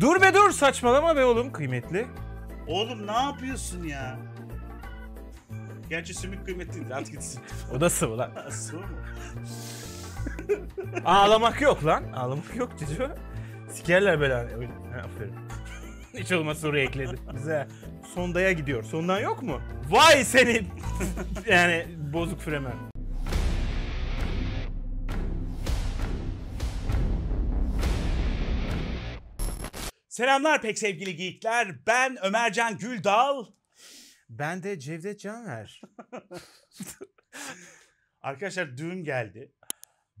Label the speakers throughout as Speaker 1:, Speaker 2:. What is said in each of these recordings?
Speaker 1: Dur be dur saçmalama be oğlum kıymetli. Oğlum ne yapıyorsun ya? Gerçi sümük kıymetli at gitsin. O da sıvı lan. sıvı mı? Ağlamak yok lan. Ağlamak yok çocuğu. Sikerler böyle hani öyle. aferin. Hiç olmazsa soru ekledi. Güzel. Sondaya gidiyor. Sondan yok mu? Vay senin. yani bozuk fremen. Selamlar pek sevgili geekler. Ben Ömercan Güldal. Ben de Cevdet Caner. Arkadaşlar düğün geldi.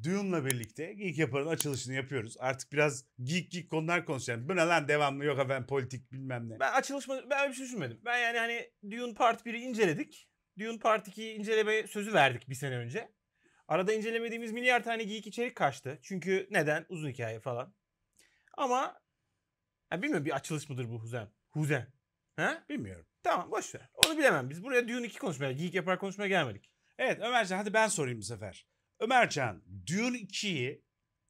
Speaker 1: Düğünle birlikte Geek Yapar'ın açılışını yapıyoruz. Artık biraz geek geek konular konuşacağım. Bu ne lan devamlı yok efendim politik bilmem ne. Ben açılış ben öyle bir şey düşünmedim. Ben yani hani düğün Part 1'i inceledik. Düğün Part 2'yi inceleme sözü verdik bir sene önce. Arada incelemediğimiz milyar tane geek içerik kaçtı. Çünkü neden? Uzun hikaye falan. Ama ya bilmiyorum bir açılış mıdır bu huzen? Huzen, Ha? Bilmiyorum. Tamam boş ver. Onu bilemem. Biz buraya Dune 2 konuşmaya, Geek Yapar konuşmaya gelmedik. Evet Ömercan hadi ben sorayım bu sefer. Ömercan Dune 2'yi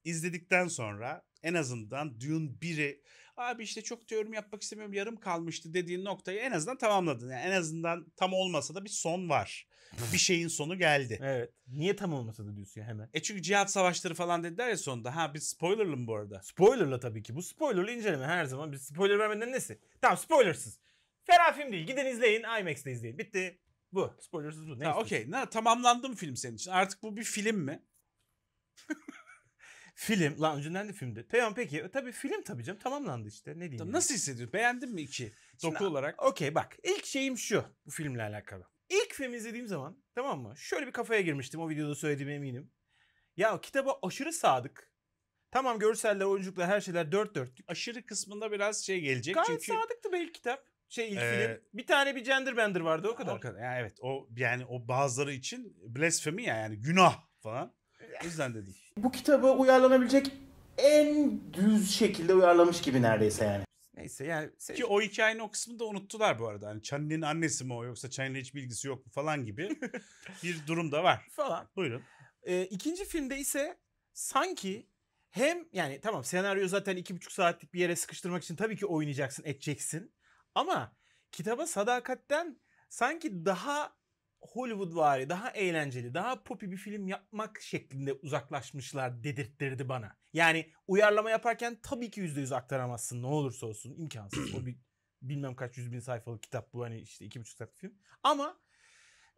Speaker 1: izledikten sonra en azından Dune 1'i Abi işte çok teorim yapmak istemiyorum yarım kalmıştı dediğin noktayı en azından tamamladın. Yani en azından tam olmasa da bir son var. bir şeyin sonu geldi. Evet. Niye tam olmasa da diyorsun ya hemen. E çünkü cihat savaşları falan dediler ya sonunda. Ha biz spoilerlı mı bu arada? Spoilerla tabii ki. Bu spoilerlı inceleme her zaman. Biz spoiler vermeden nesi? Tamam spoilersız. Fena film değil. Gidin izleyin. IMAX'te izleyin. Bitti. Bu. Spoilersız bu. Ne ha, okey. Tamamlandı mı film senin için? Artık bu bir film mi? Film. Lan önceden de filmdi. Tamam peki. E, tabii film tabii canım. Tamamlandı işte. Ne diyeyim? Tamam, yani? Nasıl hissediyorsun? Beğendin mi iki? Doku Şimdi, olarak. Okey bak. ilk şeyim şu. Bu filmle alakalı. İlk filmi izlediğim zaman tamam mı? Şöyle bir kafaya girmiştim. O videoda söylediğime eminim. Ya kitaba aşırı sadık. Tamam görseller, oyunculuklar, her şeyler dört dörtlük. Aşırı kısmında biraz şey gelecek. Gayet çünkü... sadıktı be ilk kitap şey ilk ee, film. Bir tane bir gender bender vardı o kadar. O kadar. Yani evet o yani o bazıları için blasfemi ya yani günah falan. O yüzden dedim. Bu kitabı uyarlanabilecek en düz şekilde uyarlamış gibi neredeyse yani. Neyse yani. Sev- Ki o hikayenin o kısmını da unuttular bu arada. Hani Chani'nin annesi mi o yoksa Chani'yle hiç bilgisi yok mu falan gibi bir durum da var. Falan. Buyurun. Ee, ikinci filmde ise sanki hem yani tamam senaryo zaten iki buçuk saatlik bir yere sıkıştırmak için tabii ki oynayacaksın edeceksin. Ama kitaba sadakatten sanki daha Hollywoodvari, daha eğlenceli, daha popi bir film yapmak şeklinde uzaklaşmışlar dedirttirdi bana. Yani uyarlama yaparken tabii ki %100 aktaramazsın ne olursa olsun imkansız. o bir bilmem kaç yüz bin sayfalık kitap bu hani işte iki buçuk saat film. Ama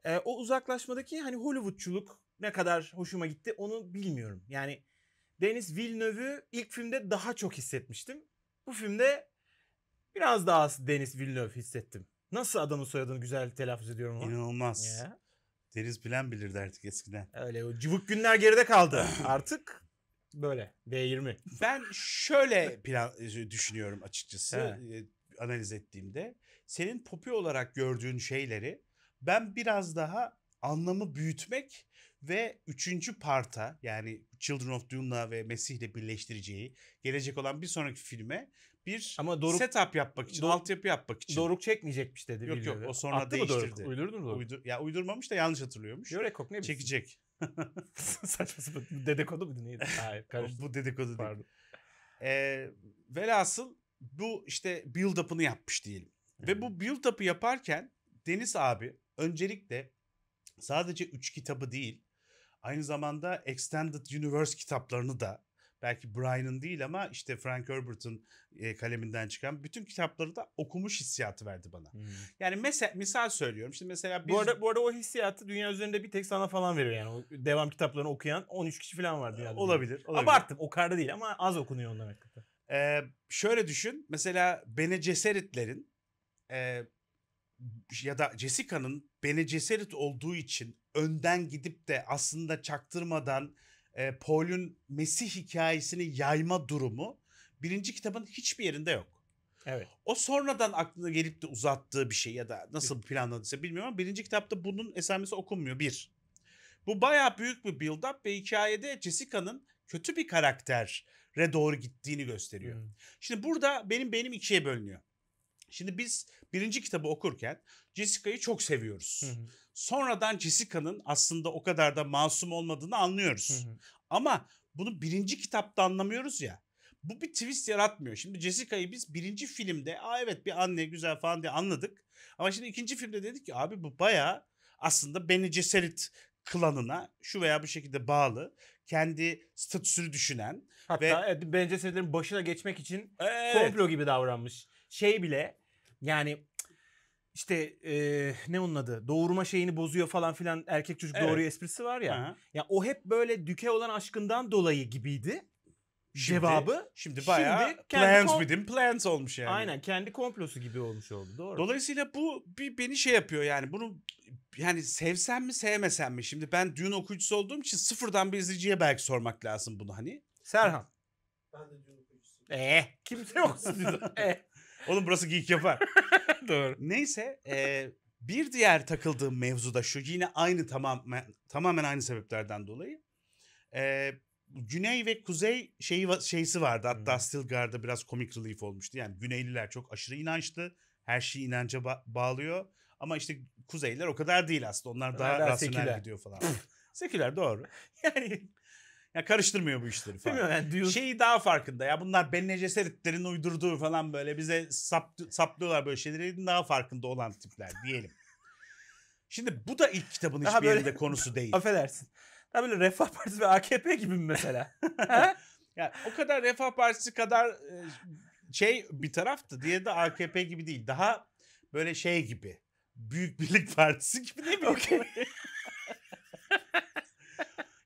Speaker 1: e, o uzaklaşmadaki hani Hollywoodçuluk ne kadar hoşuma gitti onu bilmiyorum. Yani Deniz Villeneuve'ü ilk filmde daha çok hissetmiştim. Bu filmde biraz daha Deniz Villeneuve hissettim. Nasıl adamın soyadını güzel telaffuz ediyorum ama. İnanılmaz. Ya. Deniz bilen bilirdi artık eskiden. Öyle o cıvık günler geride kaldı. artık böyle B20. Ben şöyle plan e, düşünüyorum açıkçası He. E, analiz ettiğimde. Senin popi olarak gördüğün şeyleri ben biraz daha anlamı büyütmek ve üçüncü parta yani Children of Doom'la ve Mesih'le birleştireceği gelecek olan bir sonraki filme bir Ama Doruk, setup yapmak için, Doruk, altyapı yapmak için. Doruk çekmeyecekmiş dedi. Yok yok o sonra Attı değiştirdi. Mı Doruk? Uydurdu mu Doruk? Uydur, ya uydurmamış da yanlış hatırlıyormuş. Yorekok ne bilsin? Çekecek. Saçma sapan. Dediko'du muydu neydi? Hayır karıştı. bu dedekodu Pardon. değil. Ee, velhasıl bu işte build up'ını yapmış diyelim. Hmm. Ve bu hmm. build up'ı yaparken Deniz abi öncelikle sadece 3 kitabı değil aynı zamanda Extended Universe kitaplarını da belki Brian'ın değil ama işte Frank Herbert'ın kaleminden çıkan bütün kitapları da okumuş hissiyatı verdi bana. Hmm. Yani mesela misal söylüyorum. Şimdi mesela biz bu arada bu arada o hissiyatı dünya üzerinde bir tek sana falan veriyor yani. O devam kitaplarını okuyan 13 kişi falan vardı yani. Olabilir, olabilir. Abarttım. O kadar değil ama az okunuyor ondan hakikaten. Ee, şöyle düşün. Mesela Bene Gesseritlerin e, ya da Jessica'nın Bene Gesserit olduğu için önden gidip de aslında çaktırmadan e, Paul'ün Mesih hikayesini yayma durumu birinci kitabın hiçbir yerinde yok. Evet. O sonradan aklına gelip de uzattığı bir şey ya da nasıl planladıysa bilmiyorum ama birinci kitapta bunun esamesi okunmuyor bir. Bu baya büyük bir build-up ve hikayede Jessica'nın kötü bir karaktere doğru gittiğini gösteriyor. Hmm. Şimdi burada benim benim ikiye bölünüyor. Şimdi biz birinci kitabı okurken Jessica'yı çok seviyoruz. Hı Sonradan Jessica'nın aslında o kadar da masum olmadığını anlıyoruz. Hı hı. Ama bunu birinci kitapta anlamıyoruz ya. Bu bir twist yaratmıyor. Şimdi Jessica'yı biz birinci filmde aa evet bir anne güzel falan diye anladık. Ama şimdi ikinci filmde dedik ki abi bu baya aslında Beni Cesaret klanına şu veya bu şekilde bağlı kendi statüsünü düşünen hatta ve... Beni Cesaret'lerin başına geçmek için evet. komplo gibi davranmış. Şey bile yani işte e, ne onun adı doğurma şeyini bozuyor falan filan erkek çocuk evet. doğuruyor esprisi var ya. Ya o hep böyle düke olan aşkından dolayı gibiydi. Şimdi, cevabı şimdi bayağı şimdi plans kom- within plans olmuş yani. Aynen kendi komplosu gibi olmuş oldu doğru. Dolayısıyla bu bir beni şey yapıyor yani bunu yani sevsen mi sevmesen mi? Şimdi ben düğün okuyucusu olduğum için sıfırdan bir izleyiciye belki sormak lazım bunu hani. Serhan. Ben de düğün okuyucusuyum. Ee, kimse yok sizde. Eh. Oğlum burası geek yapar. Doğru. Neyse e, bir diğer takıldığım mevzu da şu yine aynı tamamen tamamen aynı sebeplerden dolayı. E, güney ve kuzey şeyi şeysi vardı. Hatta hmm. Stilgar'da biraz komik relief olmuştu. Yani güneyliler çok aşırı inançlı. Her şeyi inanca ba- bağlıyor. Ama işte kuzeyler o kadar değil aslında. Onlar daha Hala rasyonel gidiyor falan. seküler doğru. Yani ya karıştırmıyor bu işleri falan. Yani diyor... Şeyi daha farkında ya bunlar Bene Gesseritlerin uydurduğu falan böyle bize sap, saplıyorlar böyle şeyleri daha farkında olan tipler diyelim. Şimdi bu da ilk kitabın daha hiçbir böyle, yerinde konusu değil. Affedersin. Daha böyle Refah Partisi ve AKP gibi mi mesela? ya o kadar Refah Partisi kadar e, şey bir taraftı. diye de AKP gibi değil. Daha böyle şey gibi. Büyük Birlik Partisi gibi değil mi? Okay.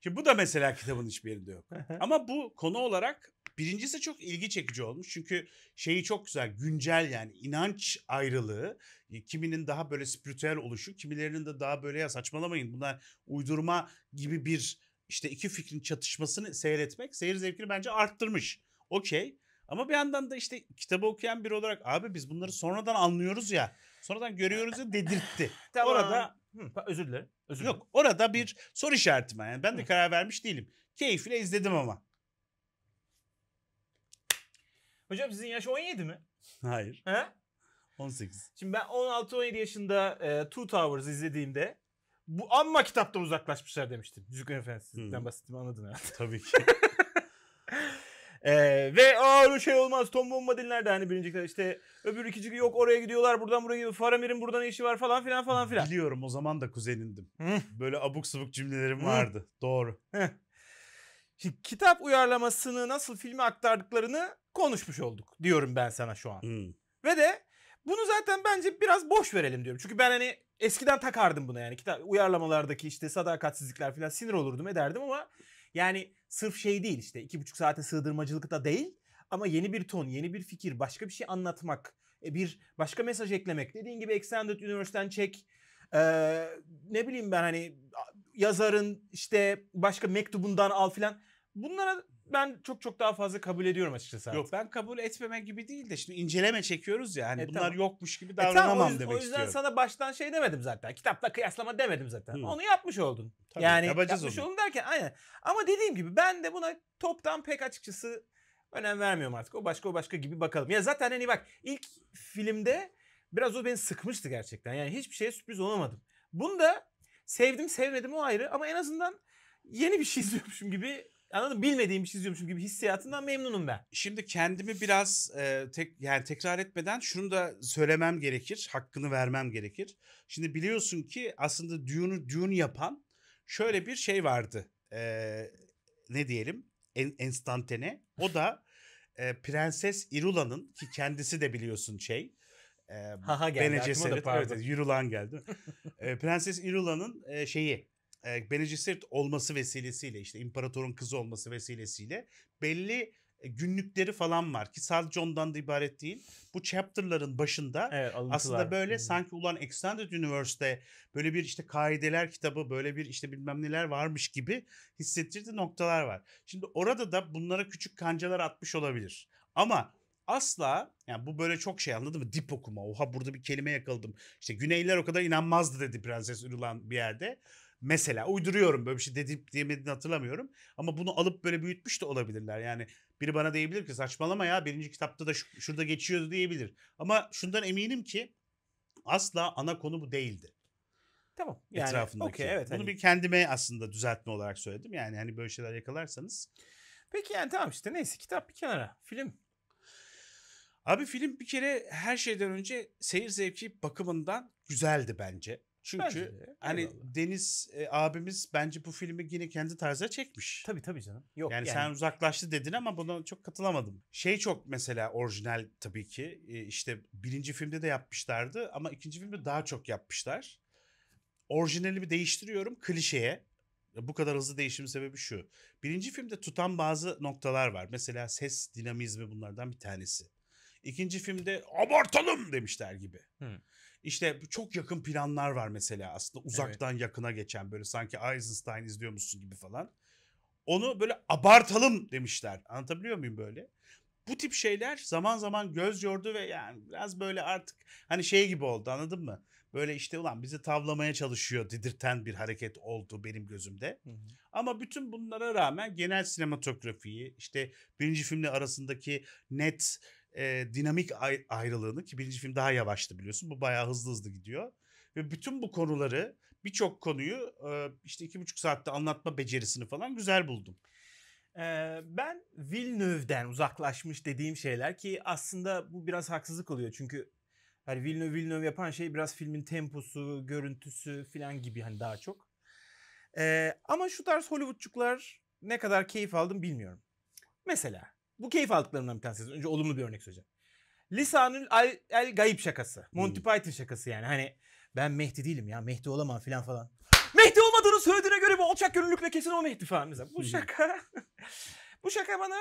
Speaker 1: Şimdi bu da mesela kitabın hiçbir yerinde yok. Ama bu konu olarak birincisi çok ilgi çekici olmuş. Çünkü şeyi çok güzel güncel yani inanç ayrılığı e, kiminin daha böyle spiritüel oluşu kimilerinin de daha böyle ya saçmalamayın bunlar uydurma gibi bir işte iki fikrin çatışmasını seyretmek seyir zevkini bence arttırmış. Okey. Ama bir yandan da işte kitabı okuyan biri olarak abi biz bunları sonradan anlıyoruz ya. Sonradan görüyoruz ya dedirtti. tamam. Orada Hı, özür dilerim. Özür Yok orada bir soru işareti var. Yani ben de karar vermiş değilim. Keyifle izledim ama. Hocam sizin yaş 17 mi? Hayır. He? 18. Şimdi ben 16-17 yaşında e, Two Towers izlediğimde bu amma kitaptan uzaklaşmışlar demiştim. Yüzüklerin Efendisi'nden hmm. bahsettiğimi anladın herhalde. Tabii ki. Ee, ve aa öyle şey olmaz Tom Bombadil nerede hani birincilikler işte öbür ikicik yok oraya gidiyorlar buradan buraya gidiyor. Faramir'in burada ne işi var falan filan falan filan. Biliyorum o zaman da kuzenindim. Hı. Böyle abuk sabuk cümlelerim Hı. vardı. Doğru. Şimdi kitap uyarlamasını nasıl filme aktardıklarını konuşmuş olduk diyorum ben sana şu an. Hı. Hmm. Ve de bunu zaten bence biraz boş verelim diyorum. Çünkü ben hani eskiden takardım buna yani. Kitap uyarlamalardaki işte sadakatsizlikler falan sinir olurdum ederdim ama yani sırf şey değil işte iki buçuk saate sığdırmacılık da değil ama yeni bir ton, yeni bir fikir, başka bir şey anlatmak, e, bir başka mesaj eklemek. Dediğin gibi Extended Universe'den çek, ee, ne bileyim ben hani yazarın işte başka mektubundan al filan. Bunlara ben çok çok daha fazla kabul ediyorum açıkçası. Artık. Yok ben kabul etmeme gibi değil de şimdi inceleme çekiyoruz ya. Hani e, bunlar tamam. yokmuş gibi davranamam e, tamam, o yüzden, demek istiyorum. O yüzden istiyorum. sana baştan şey demedim zaten. Kitapla kıyaslama demedim zaten. Hı. Onu yapmış oldun. Tabii, yani yapmış onu. oldun derken aynen. Ama dediğim gibi ben de buna toptan pek açıkçası önem vermiyorum artık. O başka o başka gibi bakalım. Ya zaten hani bak ilk filmde biraz o beni sıkmıştı gerçekten. Yani hiçbir şeye sürpriz olamadım. Bunu da sevdim sevmedim o ayrı ama en azından yeni bir şey izliyormuşum gibi anladım bilmediğim bir şey izliyormuşum gibi hissiyatından memnunum ben. Şimdi kendimi biraz e, tek yani tekrar etmeden şunu da söylemem gerekir. Hakkını vermem gerekir. Şimdi biliyorsun ki aslında Dune'u Dune yapan şöyle bir şey vardı. E, ne diyelim? En, enstantane. O da e, Prenses Irula'nın ki kendisi de biliyorsun şey. E, Haha geldi. Bene Gesserit, evet, Irulan geldi. e, Prenses Irula'nın e, şeyi e, Beneciset olması vesilesiyle işte imparatorun kızı olması vesilesiyle belli e, günlükleri falan var ki sadece ondan da ibaret değil. Bu chapter'ların başında evet, aslında böyle hmm. sanki ulan Extended Universe'de böyle bir işte kaideler kitabı böyle bir işte bilmem neler varmış gibi hissettirdiği noktalar var. Şimdi orada da bunlara küçük kancalar atmış olabilir. Ama asla yani bu böyle çok şey anladın mı? Dip okuma. Oha burada bir kelime yakaladım. İşte Güneyler o kadar inanmazdı dedi Prenses Ürulan bir yerde. Mesela uyduruyorum böyle bir şey dedip diyemediğini hatırlamıyorum. Ama bunu alıp böyle büyütmüş de olabilirler. Yani biri bana diyebilir ki saçmalama ya birinci kitapta da şu, şurada geçiyoruz diyebilir. Ama şundan eminim ki asla ana konu bu değildi. Tamam. Yani, Etrafındaki. Okay, evet, Bunu hani... bir kendime aslında düzeltme olarak söyledim. Yani hani böyle şeyler yakalarsanız. Peki yani tamam işte neyse kitap bir kenara. Film. Abi film bir kere her şeyden önce seyir zevki bakımından güzeldi bence. Çünkü bence, hani eyvallah. Deniz e, abimiz bence bu filmi yine kendi tarzına çekmiş. Tabii tabii canım. Yok yani, yani sen uzaklaştı dedin ama buna çok katılamadım. Şey çok mesela orijinal tabii ki. E, işte birinci filmde de yapmışlardı ama ikinci filmde daha çok yapmışlar. Orijinalimi değiştiriyorum klişeye. Bu kadar hızlı değişim sebebi şu. Birinci filmde tutan bazı noktalar var. Mesela ses dinamizmi bunlardan bir tanesi. İkinci filmde abartalım demişler gibi. Hmm. İşte çok yakın planlar var mesela aslında uzaktan evet. yakına geçen böyle sanki Eisenstein izliyormuşsun gibi falan. Onu böyle abartalım demişler. Anlatabiliyor muyum böyle? Bu tip şeyler zaman zaman göz yordu ve yani biraz böyle artık hani şey gibi oldu anladın mı? Böyle işte ulan bizi tavlamaya çalışıyor didirten bir hareket oldu benim gözümde. Hı hı. Ama bütün bunlara rağmen genel sinematografiyi işte birinci filmle arasındaki net e, dinamik ayrılığını ki birinci film daha yavaştı biliyorsun. Bu bayağı hızlı hızlı gidiyor. Ve bütün bu konuları birçok konuyu e, işte iki buçuk saatte anlatma becerisini falan güzel buldum. Ee, ben Villeneuve'den uzaklaşmış dediğim şeyler ki aslında bu biraz haksızlık oluyor çünkü hani Villeneuve Villeneuve yapan şey biraz filmin temposu, görüntüsü falan gibi hani daha çok. Ee, ama şu tarz Hollywoodçuklar ne kadar keyif aldım bilmiyorum. Mesela bu keyif aldıklarımdan bir tanesi. Önce olumlu bir örnek söyleyeceğim. Lisanül el, el gayip şakası. Monty hmm. Python şakası yani. Hani ben Mehdi değilim ya. Mehdi olamam filan falan. Mehdi olmadığını söylediğine göre bu alçak gönüllülükle kesin o Mehdi falan. Mesela. Bu şaka. bu şaka bana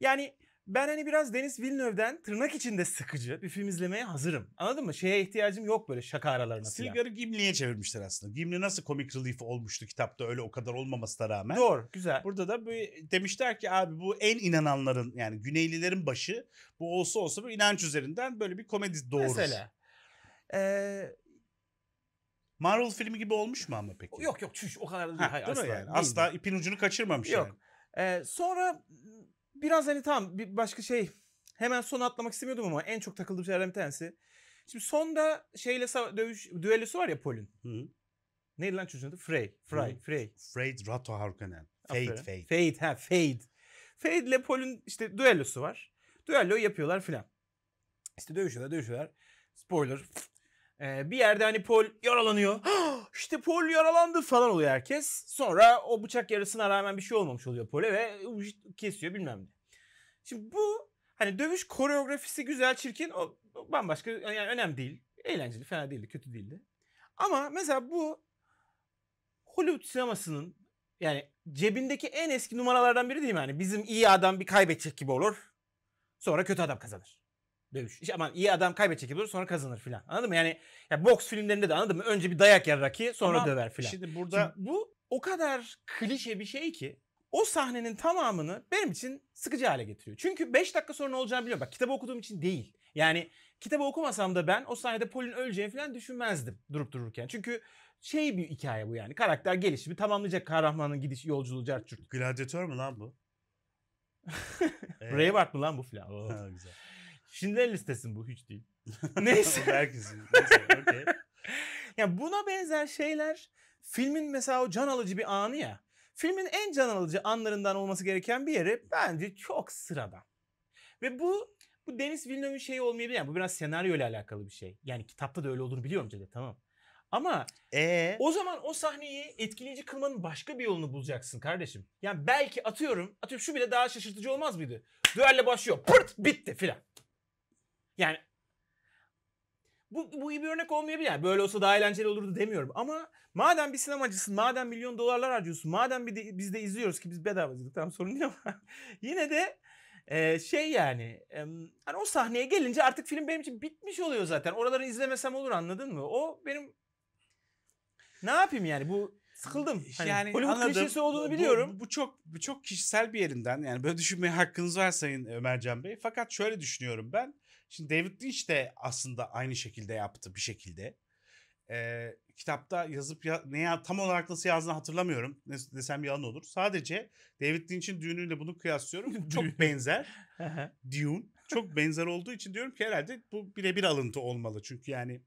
Speaker 1: yani ben hani biraz Deniz Villeneuve'den tırnak içinde sıkıcı bir film izlemeye hazırım. Anladın mı? Şeye ihtiyacım yok böyle şaka aralarına falan. Silgar'ı Gimli'ye çevirmişler aslında. Gimli nasıl komik relief olmuştu kitapta öyle o kadar olmamasına rağmen. Doğru güzel. Burada da böyle demişler ki abi bu en inananların yani Güneylilerin başı bu olsa olsa bu inanç üzerinden böyle bir komedi doğurur. Mesela. Ee, Marvel filmi gibi olmuş mu ama peki? Yok yok çüş o kadar değil. Ha, Hayır, asla, yani? asla ipin ucunu kaçırmamış yok. yani. Ee, sonra Biraz hani tamam bir başka şey hemen son atlamak istemiyordum ama en çok takıldığım şeylerden bir tanesi. Şimdi sonda şeyle dövüş düellosu var ya Paul'ün. Neydi lan çocuğun adı? Frey. Frey. Hı. Frey. Frey Rato Harkonnen. Fade. Fade. Fade. Ha Fade. Fade ile Paul'ün işte düellosu var. Düello yapıyorlar filan. İşte dövüşüyorlar dövüşüyorlar. Spoiler. Ee, bir yerde hani Paul yaralanıyor. işte Paul yaralandı falan oluyor herkes. Sonra o bıçak yarısına rağmen bir şey olmamış oluyor Paul'e ve kesiyor bilmem ne. Şimdi bu hani dövüş koreografisi güzel çirkin o bambaşka yani önemli değil. Eğlenceli fena değildi kötü değildi. Ama mesela bu Hollywood sinemasının yani cebindeki en eski numaralardan biri değil mi? Yani bizim iyi adam bir kaybedecek gibi olur. Sonra kötü adam kazanır dövüş. İşte aman iyi adam kaybedecek gibi olur sonra kazanır filan. Anladın mı? Yani ya boks filmlerinde de anladın mı? Önce bir dayak yer Rocky sonra tamam, döver filan. Şimdi burada şimdi bu o kadar klişe bir şey ki o sahnenin tamamını benim için sıkıcı hale getiriyor. Çünkü 5 dakika sonra ne olacağını biliyorum. Bak kitabı okuduğum için değil. Yani kitabı okumasam da ben o sahnede Paul'ün öleceğini falan düşünmezdim durup dururken. Çünkü şey bir hikaye bu yani. Karakter gelişimi tamamlayacak kahramanın gidiş yolculuğu cart Gladiator mü lan bu? ee? Braveheart mı lan bu filan? Ha, güzel. Schindler listesin bu hiç değil. Neyse. herkesin. Neyse. Okay. Yani buna benzer şeyler filmin mesela o can alıcı bir anı ya. Filmin en can alıcı anlarından olması gereken bir yeri bence çok sıradan. Ve bu bu Deniz Villeneuve'ün şeyi olmayabilir. Yani bu biraz senaryo ile alakalı bir şey. Yani kitapta da öyle olduğunu biliyorum Cede tamam. Ama ee? o zaman o sahneyi etkileyici kılmanın başka bir yolunu bulacaksın kardeşim. Yani belki atıyorum, atıyorum şu bile daha şaşırtıcı olmaz mıydı? Düelle başlıyor, pırt bitti filan. Yani bu, bu iyi bir örnek olmayabilir. Yani böyle olsa daha eğlenceli olurdu demiyorum. Ama madem bir sinemacısın, madem milyon dolarlar harcıyorsun, madem bir de, biz de izliyoruz ki biz bedava izledik tamam sorun değil ama yine de e, şey yani e, hani o sahneye gelince artık film benim için bitmiş oluyor zaten. Oraları izlemesem olur anladın mı? O benim ne yapayım yani bu sıkıldım. Hani yani Hollywood anladım. klişesi olduğunu biliyorum. Bu, bu çok bu çok kişisel bir yerinden yani böyle düşünmeye hakkınız var Sayın Ömercan Bey. Fakat şöyle düşünüyorum ben. Şimdi David Lynch de aslında aynı şekilde yaptı bir şekilde. Ee, kitapta yazıp ya, ne ya, tam olarak nasıl yazdığını hatırlamıyorum. Ne, desem yalan olur. Sadece David Lynch'in düğünüyle bunu kıyaslıyorum. çok benzer. Dune. Çok benzer olduğu için diyorum ki herhalde bu birebir alıntı olmalı. Çünkü yani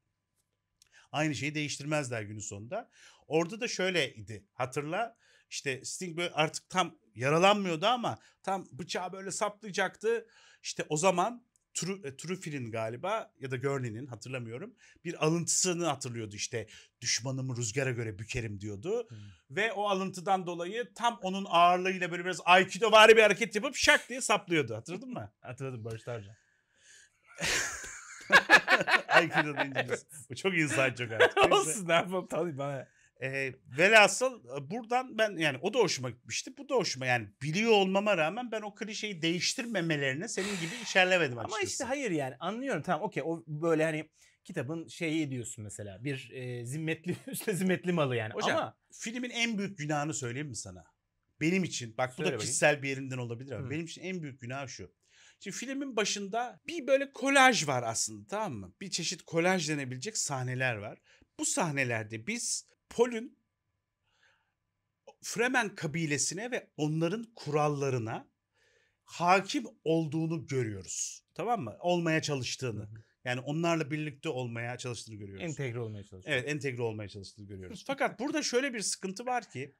Speaker 1: aynı şeyi değiştirmezler günün sonunda. Orada da şöyle idi. Hatırla işte Sting böyle artık tam yaralanmıyordu ama tam bıçağı böyle saplayacaktı. İşte o zaman True, Truffin'in galiba ya da Gurney'nin hatırlamıyorum bir alıntısını hatırlıyordu işte düşmanımı rüzgara göre bükerim diyordu hmm. ve o alıntıdan dolayı tam onun ağırlığıyla böyle biraz aikido vari bir hareket yapıp şak diye saplıyordu hatırladın mı? Hatırladım Barış Tarcan. aikido deyince bu çok insan çok artık. Olsun ne yapalım tanıyım bana. E, velhasıl buradan ben yani o da hoşuma gitmişti. Bu da hoşuma yani biliyor olmama rağmen ben o klişeyi değiştirmemelerine senin gibi işerlemedim açıkçası. Ama işte hayır yani anlıyorum tamam okey o böyle hani kitabın şeyi diyorsun mesela bir e, zimmetli üstte zimmetli malı yani. Hocam Ama... filmin en büyük günahını söyleyeyim mi sana? Benim için bak bu da bakayım. kişisel bir yerinden olabilir ama Hı. benim için en büyük günah şu. Şimdi filmin başında bir böyle kolaj var aslında tamam mı? Bir çeşit kolaj denebilecek sahneler var. Bu sahnelerde biz Pol'ün Fremen kabilesine ve onların kurallarına hakim olduğunu görüyoruz. Tamam mı? Olmaya çalıştığını. Yani onlarla birlikte olmaya çalıştığını görüyoruz. Entegre olmaya çalıştığını. Evet entegre olmaya çalıştığını görüyoruz. Fakat burada şöyle bir sıkıntı var ki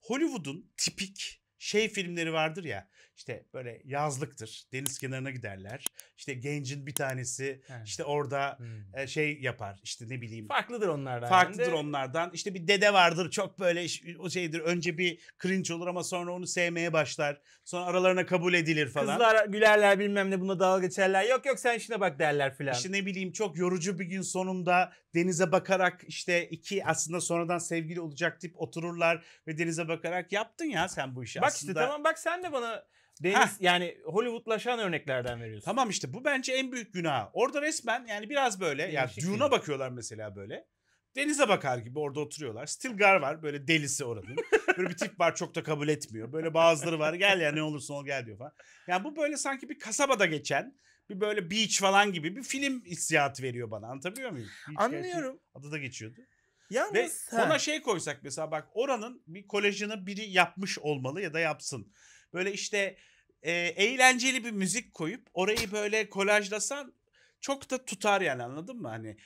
Speaker 1: Hollywood'un tipik şey filmleri vardır ya işte böyle yazlıktır. Deniz kenarına giderler. İşte gencin bir tanesi evet. işte orada hmm. E, şey yapar. İşte ne bileyim. Farklıdır onlardan. Farklıdır de. onlardan. İşte bir dede vardır. Çok böyle o şeydir. Önce bir cringe olur ama sonra onu sevmeye başlar. Sonra aralarına kabul edilir falan. Kızlar gülerler bilmem ne buna dalga geçerler. Yok yok sen işine bak derler filan. İşte ne bileyim çok yorucu bir gün sonunda denize bakarak işte iki aslında sonradan sevgili olacak tip otururlar ve denize bakarak yaptın ya sen bu işi bak aslında. Bak işte tamam bak sen de bana Deniz Heh. yani Hollywoodlaşan örneklerden veriyorsun. Tamam işte bu bence en büyük günah. Orada resmen yani biraz böyle ya yani Dune'a bakıyorlar mesela böyle. Denize bakar gibi orada oturuyorlar. Stilgar var böyle delisi oranın. Böyle bir tip var çok da kabul etmiyor. Böyle bazıları var gel ya ne olursa ol gel diyor falan. Yani bu böyle sanki bir kasabada geçen bir böyle beach falan gibi bir film hissiyatı veriyor bana. Anlatabiliyor muyum? Beach Anlıyorum. Adı da geçiyordu. Yalnız Ve ha. ona şey koysak mesela bak oranın bir kolejini biri yapmış olmalı ya da yapsın böyle işte e, eğlenceli bir müzik koyup orayı böyle kolajlasan çok da tutar yani anladın mı? Hani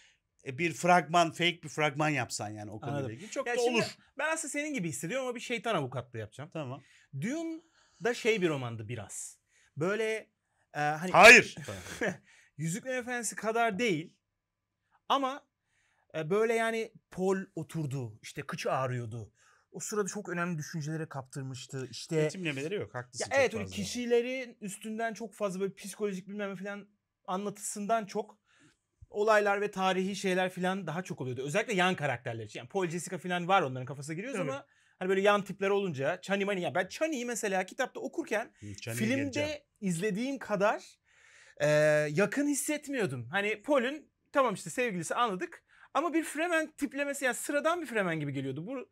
Speaker 1: e, bir fragman fake bir fragman yapsan yani o konuyla ilgili çok ya da olur. Ben aslında senin gibi hissediyorum ama bir şeytan avukatlığı yapacağım. Tamam. Dune da şey bir romandı biraz. Böyle e, hani Hayır. Yüzükler Efendisi kadar değil ama e, böyle yani Pol oturdu işte kıç ağrıyordu o sırada çok önemli düşüncelere kaptırmıştı. İşte betimlemeleri yok haklısın. Ya evet öyle hani kişilerin üstünden çok fazla böyle psikolojik bilmem falan anlatısından çok olaylar ve tarihi şeyler falan daha çok oluyordu. Özellikle yan karakterler için. Yani Paul Jessica falan var onların kafasına giriyoruz ama hani böyle yan tipler olunca Chani Mani ya ben Chani'yi mesela kitapta okurken Chani filmde geleceğim. izlediğim kadar e, yakın hissetmiyordum. Hani Paul'ün tamam işte sevgilisi anladık ama bir Fremen tiplemesi yani sıradan bir Fremen gibi geliyordu. Bu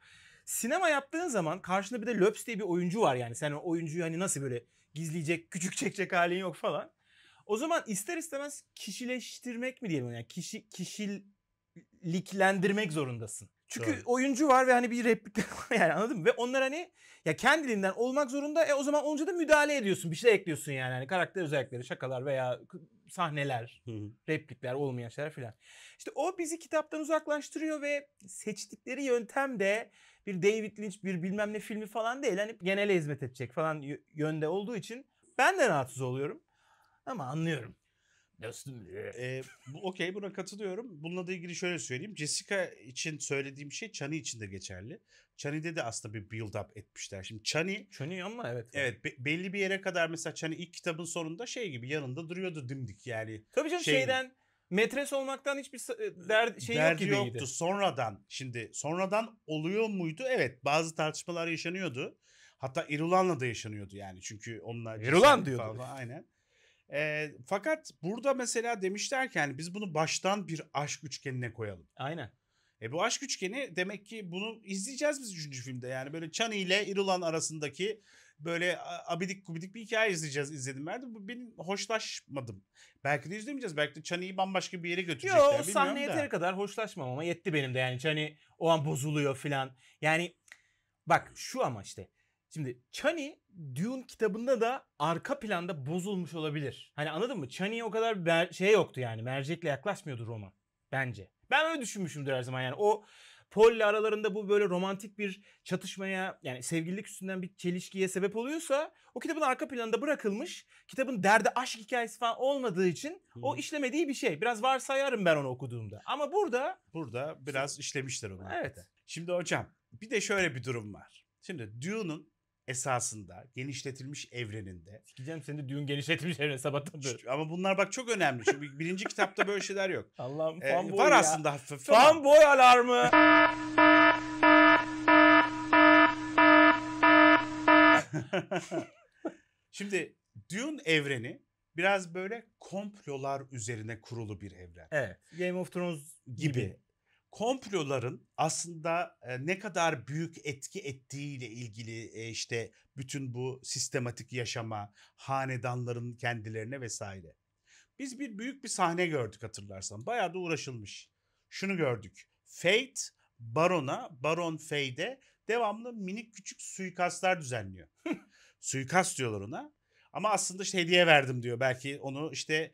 Speaker 1: Sinema yaptığın zaman karşında bir de Löps diye bir oyuncu var yani. Sen oyuncuyu hani nasıl böyle gizleyecek, küçük çekecek halin yok falan. O zaman ister istemez kişileştirmek mi diyelim yani kişi kişiliklendirmek zorundasın. Çünkü Doğru. oyuncu var ve hani bir replik yani anladın mı? Ve onlar hani ya kendiliğinden olmak zorunda. E o zaman olunca da müdahale ediyorsun. Bir şey ekliyorsun yani. Hani karakter özellikleri, şakalar veya sahneler, replikler olmayan şeyler filan. İşte o bizi kitaptan uzaklaştırıyor ve seçtikleri yöntem de bir David Lynch bir bilmem ne filmi falan değil. Hani genele hizmet edecek falan yönde olduğu için ben de rahatsız oluyorum. Ama anlıyorum. Dostum. Ee, bu, Okey buna katılıyorum. Bununla da ilgili şöyle söyleyeyim. Jessica için söylediğim şey Chani için de geçerli. Chani'de de aslında bir build up etmişler. Şimdi Chani... Chani ama evet. Evet be, belli bir yere kadar mesela Chani ilk kitabın sonunda şey gibi yanında duruyordu dimdik yani. Tabii canım şeyin, şeyden metres olmaktan hiçbir e, ee, der, şey Derdi yok yoktu sonradan. Şimdi sonradan oluyor muydu? Evet bazı tartışmalar yaşanıyordu. Hatta İrulan'la da yaşanıyordu yani. Çünkü onlar... İrulan diyordu. Falan, aynen. E, fakat burada mesela demişler ki yani biz bunu baştan bir aşk üçgenine koyalım. Aynen. E bu aşk üçgeni demek ki bunu izleyeceğiz biz üçüncü filmde. Yani böyle Chani ile Irulan arasındaki böyle abidik gubidik bir hikaye izleyeceğiz izledim ben de. Bu benim hoşlaşmadım. Belki de izlemeyeceğiz. Belki de Chani'yi bambaşka bir yere götürecekler. Yok o sahne yeteri kadar hoşlaşmam ama yetti benim de yani. Chani o an bozuluyor filan. Yani bak şu ama işte. Şimdi Chani Dune kitabında da arka planda bozulmuş olabilir. Hani anladın mı? Chani'ye o kadar şey yoktu yani. Mercekle yaklaşmıyordu Roma Bence. Ben öyle düşünmüşümdür her zaman yani. O Paul'le aralarında bu böyle romantik bir çatışmaya yani sevgililik üstünden bir çelişkiye sebep oluyorsa o kitabın arka planında bırakılmış kitabın derdi aşk hikayesi falan olmadığı için o işlemediği bir şey. Biraz varsayarım ben onu okuduğumda. Ama burada burada biraz işlemişler onu. Evet. Şimdi hocam bir de şöyle bir durum var. Şimdi Dune'un esasında genişletilmiş evreninde. Sikeceğim seni de düğün genişletilmiş evren sabahtan böyle. Ama bunlar bak çok önemli. Çünkü birinci kitapta böyle şeyler yok. Allah'ım ee, Var ya. aslında hafif. Fanboy alarmı. Şimdi Dune evreni biraz böyle komplolar üzerine kurulu bir evren. Evet. Game of Thrones gibi. gibi komploların aslında e, ne kadar büyük etki ettiğiyle ilgili e, işte bütün bu sistematik yaşama, hanedanların kendilerine vesaire. Biz bir büyük bir sahne gördük hatırlarsan. Bayağı da uğraşılmış. Şunu gördük. Fate Baron'a, Baron Fade'e devamlı minik küçük suikastlar düzenliyor. Suikast diyorlar ona. Ama aslında işte hediye verdim diyor. Belki onu işte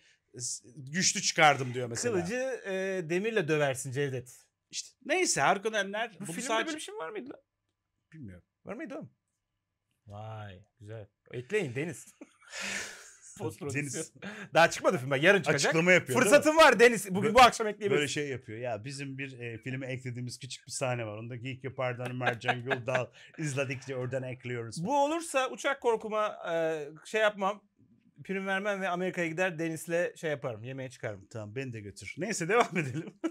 Speaker 1: güçlü çıkardım diyor mesela. Kılıcı e, demirle döversin Cevdet. İşte neyse Harkonnen Enler. Bu, bu filmde sadece... böyle bir şey var mıydı lan? Bilmiyorum. Var mıydı oğlum? Vay güzel. Ekleyin Deniz. Deniz. Daha çıkmadı film. Yarın çıkacak. Açıklama yapıyor. Fırsatın var Deniz. Bugün bu akşam ekleyebilirsin. Böyle şey yapıyor. Ya bizim bir e, filme eklediğimiz küçük bir sahne var. Onda Geek Yapar'dan Mercan Güldal izledikçe oradan ekliyoruz. Bu olursa uçak korkuma e, şey yapmam. Prim vermem ve Amerika'ya gider Deniz'le şey yaparım. Yemeğe çıkarım. Tamam beni de götür. Neyse devam edelim.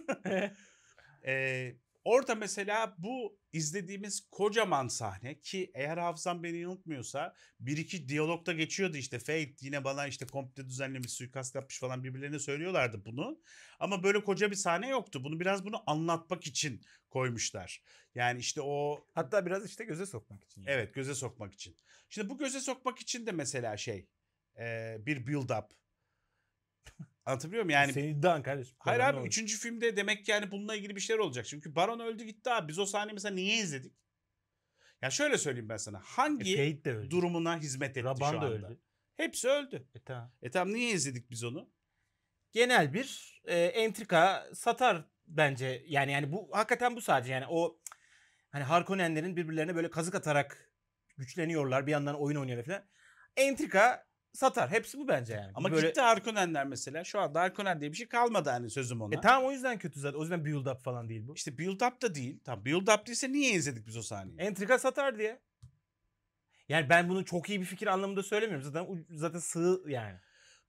Speaker 1: E, orada mesela bu izlediğimiz kocaman sahne ki eğer hafızam beni unutmuyorsa bir iki diyalogda geçiyordu işte Fate yine bana işte komple düzenlemiş suikast yapmış falan birbirlerine söylüyorlardı bunu. Ama böyle koca bir sahne yoktu. Bunu biraz bunu anlatmak için koymuşlar. Yani işte o... Hatta biraz işte göze sokmak için. Evet göze sokmak için. Şimdi bu göze sokmak için de mesela şey bir build up Anlatabiliyor muyum? Yani Senin iddian kardeşim. Hayır abi olur. üçüncü filmde demek ki yani bununla ilgili bir şeyler olacak. Çünkü Baron öldü gitti abi. Biz o sahneyi mesela niye izledik? Ya şöyle söyleyeyim ben sana. Hangi e, de öldü. durumuna hizmet etti Raban şu anda? öldü. Hepsi öldü. E tamam. E tamam niye izledik biz onu? Genel bir e, entrika satar bence. Yani yani bu hakikaten bu sadece yani o hani Harkonnenlerin birbirlerine böyle kazık atarak güçleniyorlar. Bir yandan oyun oynuyorlar falan. Entrika satar. Hepsi bu bence yani. Ama Böyle... gitti Harkonnenler mesela. Şu anda Harkonnen diye bir şey kalmadı hani sözüm ona. E tamam o yüzden kötü zaten. O yüzden build up falan değil bu. İşte build up da değil. Tam build up değilse niye izledik biz o sahneyi? Entrika satar diye. Yani ben bunu çok iyi bir fikir anlamında söylemiyorum. Zaten zaten sığ yani.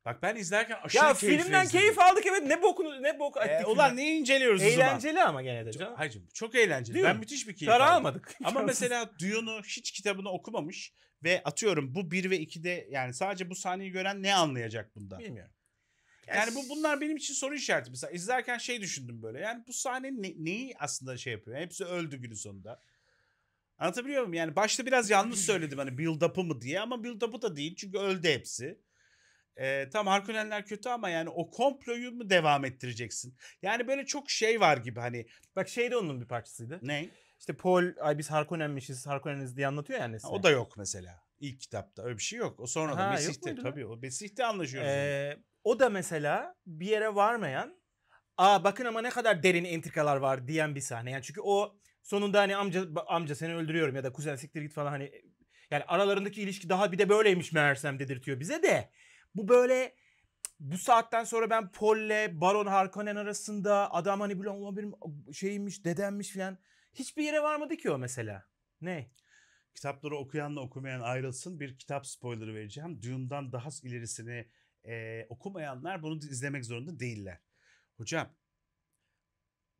Speaker 1: Bak ben izlerken aşırı ya, keyif filmden izledim. keyif aldık evet ne bokunu ne bok e, ettik. Ee, ulan neyi inceliyoruz eğlenceli o zaman? Eğlenceli ama gene de canım. Hayır çok eğlenceli. Değil ben mi? müthiş bir keyif Kara aldım. almadık. Ama mesela Dune'u hiç kitabını okumamış ve atıyorum bu 1 ve 2'de yani sadece bu sahneyi gören ne anlayacak bundan? Bilmiyorum. Yani, bu bunlar benim için soru işareti. Mesela izlerken şey düşündüm böyle. Yani bu sahne ne, neyi aslında şey yapıyor? hepsi öldü günün sonunda. Anlatabiliyor muyum? Yani başta biraz yanlış söyledim hani build up'ı mı diye ama build up'ı da değil çünkü öldü hepsi. Ee, tam Harkonnenler kötü ama yani o komployu mu devam ettireceksin? Yani böyle çok şey var gibi hani. Bak şey de onun bir parçasıydı. Ne? İşte Paul ay biz Harkonnen'mişiz, Harkonnen'iz diye anlatıyor yani. o da yok mesela. İlk kitapta öyle bir şey yok. O sonra da Mesih'te tabii o Mesih'te anlaşıyoruz. Ee, O da mesela bir yere varmayan aa bakın ama ne kadar derin entrikalar var diyen bir sahne. Yani çünkü o sonunda hani amca amca seni öldürüyorum ya da kuzen siktir git falan hani yani aralarındaki ilişki daha bir de böyleymiş meğersem dedirtiyor bize de. Bu böyle bu saatten sonra ben Paul'le Baron Harkonnen arasında adam hani böyle benim şeyimmiş dedenmiş falan. Hiçbir yere varmadı ki o mesela. Ne? Kitapları okuyanla okumayan ayrılsın. Bir kitap spoilerı vereceğim. Dune'dan daha ilerisini e, okumayanlar bunu izlemek zorunda değiller. Hocam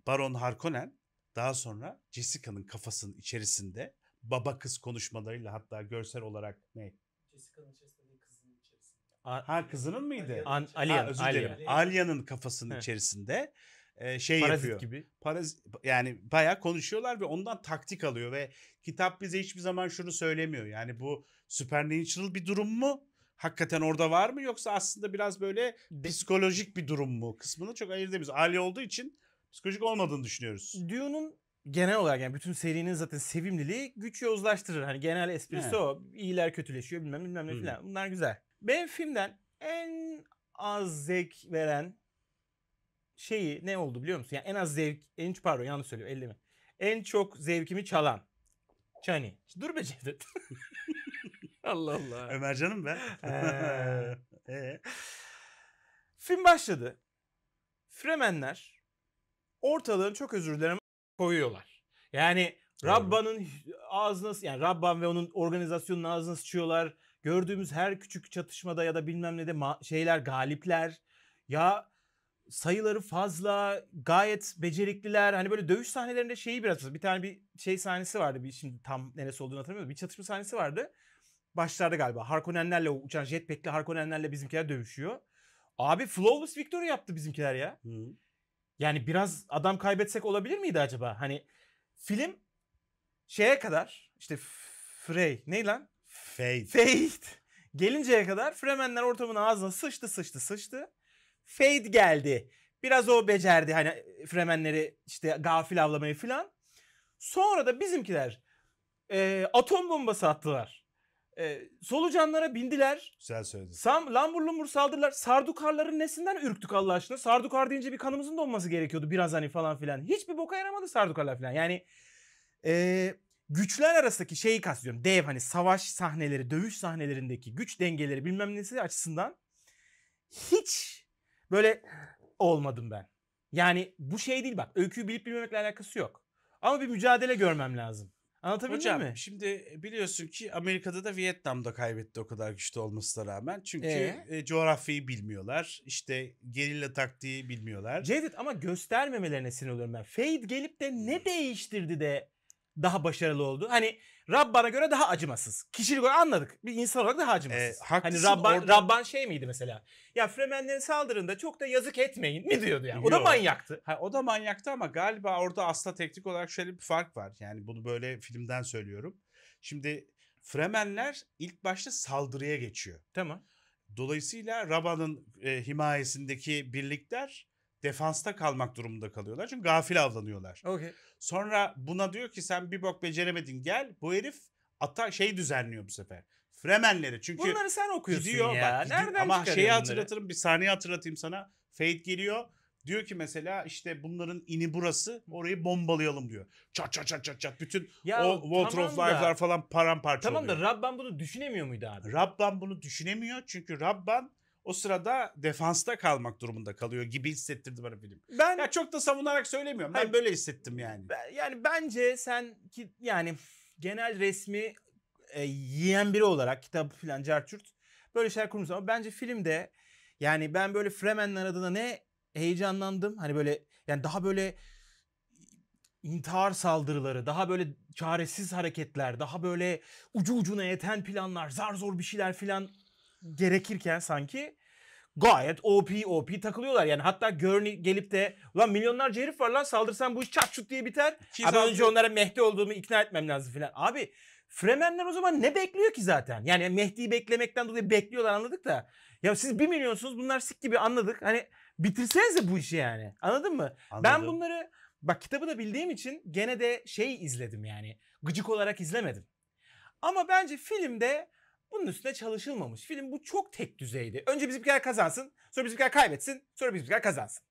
Speaker 1: Baron Harkonnen daha sonra Jessica'nın kafasının içerisinde baba kız konuşmalarıyla hatta görsel olarak ne? Jessica'nın içerisinde kızının içerisinde. ha kızının mıydı? Alia, Alien. özür dilerim. Alien'ın kafasının içerisinde e, şey Parazit yapıyor. gibi. Paraz, yani bayağı konuşuyorlar ve ondan taktik alıyor ve kitap bize hiçbir zaman şunu söylemiyor. Yani bu supernatural bir durum mu? Hakikaten orada var mı yoksa aslında biraz böyle psikolojik bir durum mu kısmını çok ayırdığımız, Ali olduğu için psikolojik olmadığını düşünüyoruz. Dune'un genel olarak yani bütün serinin zaten sevimliliği güç yozlaştırır. Hani genel esprisi He. o. İyiler kötüleşiyor bilmem bilmem ne hmm. filan. Bunlar güzel. Benim filmden en az zevk veren şeyi ne oldu biliyor musun? Yani en az zevk, en çok pardon yanlış söylüyorum 50 mi? En çok zevkimi çalan. Çani. Dur be Cevdet. Allah Allah. Ömercan'ım be. Ee, ee. Film başladı. Fremenler ortalığın çok özür dilerim koyuyorlar. Yani Rabba'nın ağzına yani Rabban ve onun organizasyonun ağzına sıçıyorlar. Gördüğümüz her küçük çatışmada ya da bilmem ne de şeyler galipler. Ya sayıları fazla, gayet becerikliler. Hani böyle dövüş sahnelerinde şeyi biraz bir tane bir şey sahnesi vardı. Bir şimdi tam neresi olduğunu hatırlamıyorum. Bir çatışma sahnesi vardı. Başlarda galiba Harkonnenlerle uçan jetpack'li Harkonnenlerle bizimkiler dövüşüyor. Abi flawless victory yaptı bizimkiler ya. Hı. Yani biraz adam kaybetsek olabilir miydi acaba? Hani film şeye kadar işte Frey ne lan? Fate. Fate. Gelinceye kadar Fremenler ortamın ağzına sıçtı sıçtı sıçtı fade geldi. Biraz o becerdi hani Fremenleri işte gafil avlamayı filan. Sonra da bizimkiler e, atom bombası attılar. E, solucanlara bindiler. Güzel söyledin. Sam, lambur lumbur saldırılar. Sardukarların nesinden ürktük Allah aşkına? Sardukar deyince bir kanımızın donması gerekiyordu biraz hani falan filan. Hiçbir boka yaramadı Sardukarlar filan. Yani e, güçler arasındaki şeyi kastediyorum. Dev hani savaş sahneleri, dövüş sahnelerindeki güç dengeleri bilmem nesi açısından hiç böyle olmadım ben. Yani bu şey değil bak. Öyküyü bilip bilmemekle alakası yok. Ama bir mücadele görmem lazım. Anlatabildim Hocam, mi? şimdi e, biliyorsun ki Amerika'da da Vietnam'da kaybetti o kadar güçlü olmasına rağmen. Çünkü ee? e, coğrafyayı bilmiyorlar. İşte gerilla taktiği bilmiyorlar. Cevdet ama göstermemelerine sinir oluyorum ben. Fade gelip de ne hmm. değiştirdi de daha başarılı oldu. Hani Rabban'a göre daha acımasız. Kişilik olarak anladık. Bir insan olarak daha acımasız. E, hani Rabban, orada... Rabban şey miydi mesela? Ya Fremenlerin saldırında çok da yazık etmeyin mi diyordu yani? Yo. O da manyaktı. Ha, o da manyaktı ama galiba orada asla teknik olarak şöyle bir fark var. Yani bunu böyle filmden söylüyorum. Şimdi Fremenler ilk başta saldırıya geçiyor. Tamam. Dolayısıyla Rabban'ın e, himayesindeki birlikler defansta kalmak durumunda kalıyorlar. Çünkü gafil avlanıyorlar. Okay. Sonra buna diyor ki sen bir bok beceremedin gel. Bu herif ata şey düzenliyor bu sefer. Fremenleri çünkü Bunları sen okuyorsun gidiyor, ya. Bak, gidiyor, Nereden ama şeyi bunları? hatırlatırım bir saniye hatırlatayım sana. Fate geliyor. Diyor ki mesela işte bunların ini burası orayı bombalayalım diyor. Çat çat çat çat çat bütün ya, o Water tamam of Life'lar falan paramparça tamam oluyor. Tamam da Rabban bunu düşünemiyor muydu abi? Rabban bunu düşünemiyor çünkü Rabban o sırada defansta kalmak durumunda kalıyor gibi hissettirdi bana film. Ben ya çok da savunarak söylemiyorum. Ben hayır, böyle hissettim yani. Ben, yani bence sen ki yani genel resmi e, yiyen biri olarak kitap filan carçurt böyle şeyler kurmuş ama bence filmde yani ben böyle Fremen'in adına ne heyecanlandım. Hani böyle yani daha böyle intihar saldırıları, daha böyle çaresiz hareketler, daha böyle ucu ucuna yeten planlar, zar zor bir şeyler filan gerekirken sanki gayet OP OP takılıyorlar. Yani hatta Gurney gelip de ulan milyonlarca herif var lan saldırsan bu iş çat çut diye biter. Ki Ama önce onlara Mehdi olduğumu ikna etmem lazım filan. Abi Fremenler o zaman ne bekliyor ki zaten? Yani Mehdi'yi beklemekten dolayı bekliyorlar anladık da. Ya siz bir milyonsunuz bunlar sik gibi anladık. Hani bitirsenize bu işi yani. Anladın mı? Anladım. Ben bunları bak kitabı da bildiğim için gene de şey izledim yani. Gıcık olarak izlemedim. Ama bence filmde bunun üstüne çalışılmamış. Film bu çok tek düzeydi. Önce bizimkiler kazansın, sonra bizimkiler kaybetsin, sonra bizimkiler kazansın.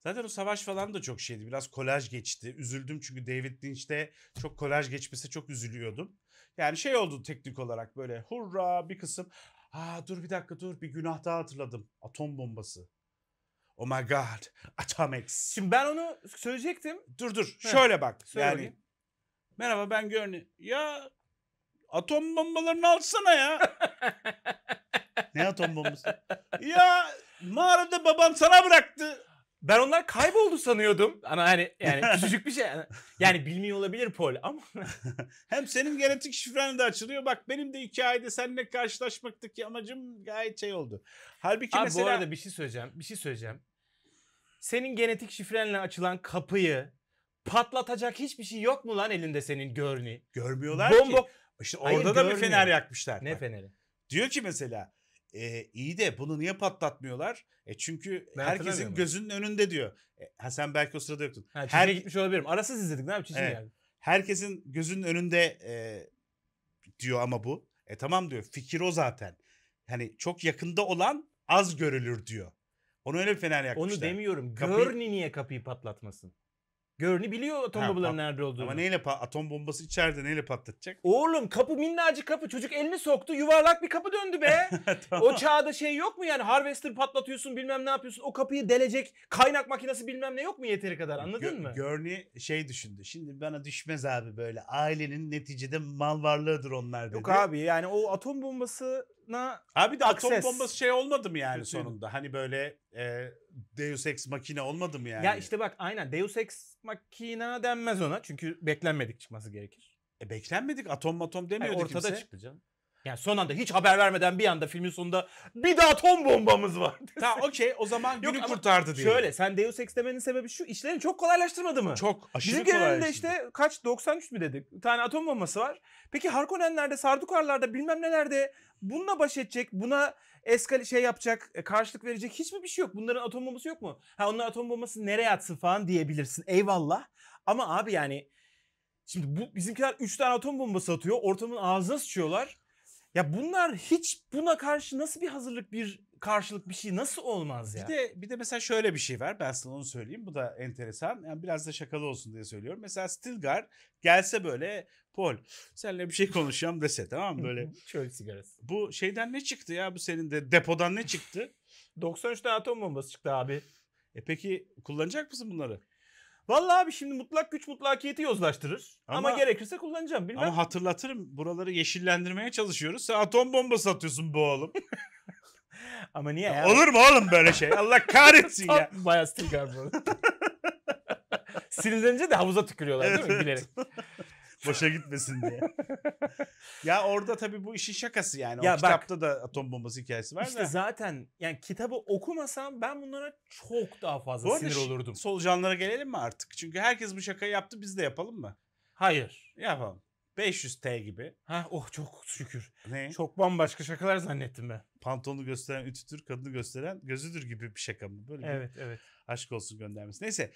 Speaker 1: Zaten o savaş falan da çok şeydi. Biraz kolaj geçti. Üzüldüm çünkü David Lynch'te çok kolaj geçmesi çok üzülüyordum. Yani şey oldu teknik olarak böyle hurra bir kısım. Aa dur bir dakika dur bir günah daha hatırladım. Atom bombası. Oh my god. atomex. Şimdi ben onu söyleyecektim. Dur dur. Şöyle bak. Söyle yani. Bakayım. Merhaba ben Görni. Ya Atom bombalarını alsana ya. ne atom bombası? ya mağarada baban sana bıraktı. Ben onlar kayboldu sanıyordum. Ama hani yani küçücük bir şey. Yani bilmiyor olabilir Pol ama. Hem senin genetik şifren de açılıyor. Bak benim de hikayede seninle karşılaşmaktaki amacım gayet şey oldu. Halbuki Abi mesela... bu arada bir şey söyleyeceğim. Bir şey söyleyeceğim. Senin genetik şifrenle açılan kapıyı patlatacak hiçbir şey yok mu lan elinde senin görni? Görmüyorlar Bombo... ki. İşte orada Hayır, da bir fener yakmışlar. Ne bak. feneri? Diyor ki mesela e, iyi de bunu niye patlatmıyorlar? E çünkü ben herkesin gözünün önünde diyor. E, ha sen belki o sırada yoktun. Ha, Her gitmiş olabilirim. Arasız izledik ne yapacağız evet. yani? Herkesin gözünün önünde e, diyor ama bu. E tamam diyor. Fikir o zaten. Hani çok yakında olan az görülür diyor. Onu öyle bir fener yakmışlar. Onu demiyorum. Kapıyı... niye kapıyı patlatmasın? Görünü biliyor atom ha, bombaların nerede olduğunu. Ama neyle atom bombası içeride neyle patlatacak? Oğlum kapı minnacık kapı çocuk elini soktu yuvarlak bir kapı döndü be. tamam. O çağda şey yok mu yani harvester patlatıyorsun bilmem ne yapıyorsun o kapıyı delecek kaynak makinesi bilmem ne yok mu yeteri kadar anladın Gö- mı? Görni şey düşündü şimdi bana düşmez abi böyle ailenin neticede mal varlığıdır onlar dedi. Yok abi yani o atom bombası na Abi de atom bombası şey olmadı mı yani sonunda? Hani böyle e, Deus Ex makine olmadı mı yani? Ya işte bak aynen Deus Ex makina denmez ona. Çünkü beklenmedik çıkması gerekir. E beklenmedik atom atom demiyordu Hayır, ortada kimse. çıktı canım. Yani son anda hiç haber vermeden bir anda filmin sonunda bir daha atom bombamız var. Ta okey o zaman günü Yok, kurtardı diye. Şöyle sen Deus Ex demenin sebebi şu işlerini çok kolaylaştırmadı mı? Çok aşırı Bizim genelinde işte kaç 93 mi dedik? Bir tane atom bombası var. Peki Harkonnenlerde, Sardukarlarda bilmem nelerde bununla baş edecek, buna eskal şey yapacak, e, karşılık verecek hiçbir bir şey yok. Bunların atom bombası yok mu? Ha onlar atom bombası nereye atsın falan diyebilirsin. Eyvallah. Ama abi yani Şimdi bu bizimkiler 3 tane atom bombası atıyor. Ortamın ağzına sıçıyorlar. Ya bunlar hiç buna karşı nasıl bir hazırlık bir karşılık bir şey nasıl olmaz ya? Bir de bir de mesela şöyle bir şey var. Ben sana onu söyleyeyim. Bu da enteresan. Yani biraz da şakalı olsun diye söylüyorum. Mesela Stilgar gelse böyle Paul senle bir şey konuşacağım dese tamam böyle. Çöl sigarası. Bu şeyden ne çıktı ya bu senin de depodan ne çıktı? 93'te atom bombası çıktı abi. E peki kullanacak mısın bunları? Vallahi abi şimdi mutlak güç mutlakiyeti yozlaştırır. Ama, ama gerekirse kullanacağım. Bilmem. Ama hatırlatırım buraları yeşillendirmeye çalışıyoruz. Sen atom bombası atıyorsun bu oğlum. ama niye ya? Olur mu oğlum böyle şey? Allah kahretsin ya. Bayağı stilgar bu. Sinirlenince de havuza tükürüyorlar evet, değil mi? Evet. Bilerek. Boşa gitmesin diye. ya orada tabii bu işin şakası yani. Ya o bak, kitapta da atom bombası hikayesi var işte da. zaten yani kitabı okumasam ben bunlara çok daha fazla bu sinir olurdum. Solucanlara gelelim mi artık? Çünkü herkes bu şakayı yaptı biz de yapalım mı? Hayır. Yapalım. 500T gibi. Ha oh çok şükür. Ne? Çok bambaşka şakalar zannettim ben. Pantolonu gösteren ütüdür, kadını gösteren gözüdür gibi bir şaka mı? Böyle evet, bir evet. aşk olsun göndermesi. Neyse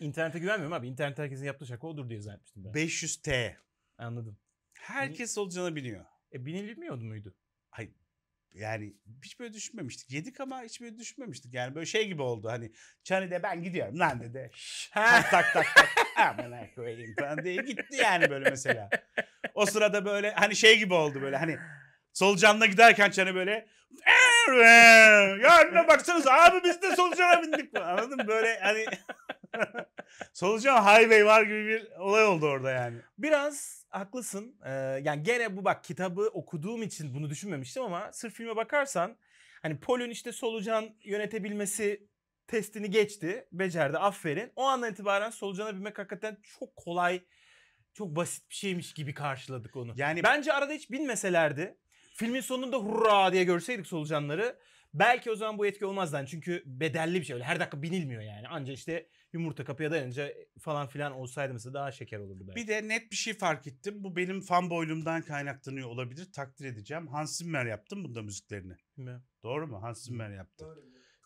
Speaker 1: İnternete güvenmiyorum abi. İnternet herkesin yaptığı şaka odur diye zannetmiştim ben. 500T. Anladım. Herkes olacağını biliyor. E binilmiyordu muydu? Hayır. Yani hiç böyle düşünmemiştik. Yedik ama hiç böyle düşünmemiştik. Yani böyle şey gibi oldu hani Çani de ben gidiyorum lan dedi. tak tak tak tak. koyayım falan diye gitti yani böyle mesela. O sırada böyle hani şey gibi oldu böyle hani solucanla giderken Çani böyle ee, ee, ee, ya ne baksanız abi biz de solucana bindik. Anladın mı? Böyle hani Solucan highway var gibi bir olay oldu orada yani. Biraz haklısın. Ee, yani gene bu bak kitabı okuduğum için bunu düşünmemiştim ama sırf filme bakarsan hani Pol'ün işte solucan yönetebilmesi testini geçti. Becerdi aferin. O andan itibaren solucana binmek hakikaten çok kolay çok basit bir şeymiş gibi karşıladık onu. Yani bence arada hiç binmeselerdi filmin sonunda hurra diye görseydik solucanları belki o zaman bu etki olmazdı. Hani çünkü bedelli bir şey öyle her dakika binilmiyor yani. Anca işte yumurta kapıya dayanınca e, falan filan olsaydı mesela daha şeker olurdu belki. Bir de net bir şey fark ettim. Bu benim fan fanboylumdan kaynaklanıyor olabilir. Takdir edeceğim. Hans Zimmer yaptı yaptım bunda müziklerini. Mi? Doğru mu? Hans Zimmer yaptı.